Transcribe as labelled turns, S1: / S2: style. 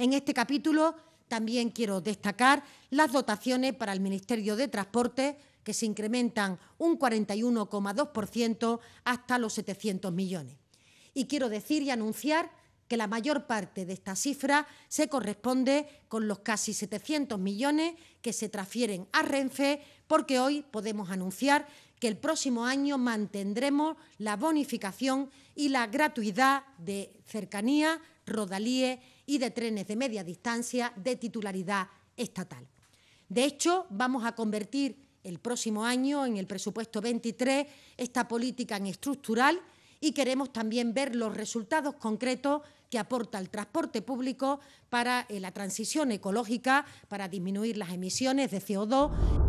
S1: En este capítulo también quiero destacar las dotaciones para el Ministerio de Transporte, que se incrementan un 41,2% hasta los 700 millones. Y quiero decir y anunciar que la mayor parte de esta cifra se corresponde con los casi 700 millones que se transfieren a Renfe, porque hoy podemos anunciar que el próximo año mantendremos la bonificación y la gratuidad de cercanía, rodalíes y de trenes de media distancia de titularidad estatal. De hecho, vamos a convertir el próximo año en el presupuesto 23 esta política en estructural y queremos también ver los resultados concretos que aporta el transporte público para eh, la transición ecológica, para disminuir las emisiones de CO2.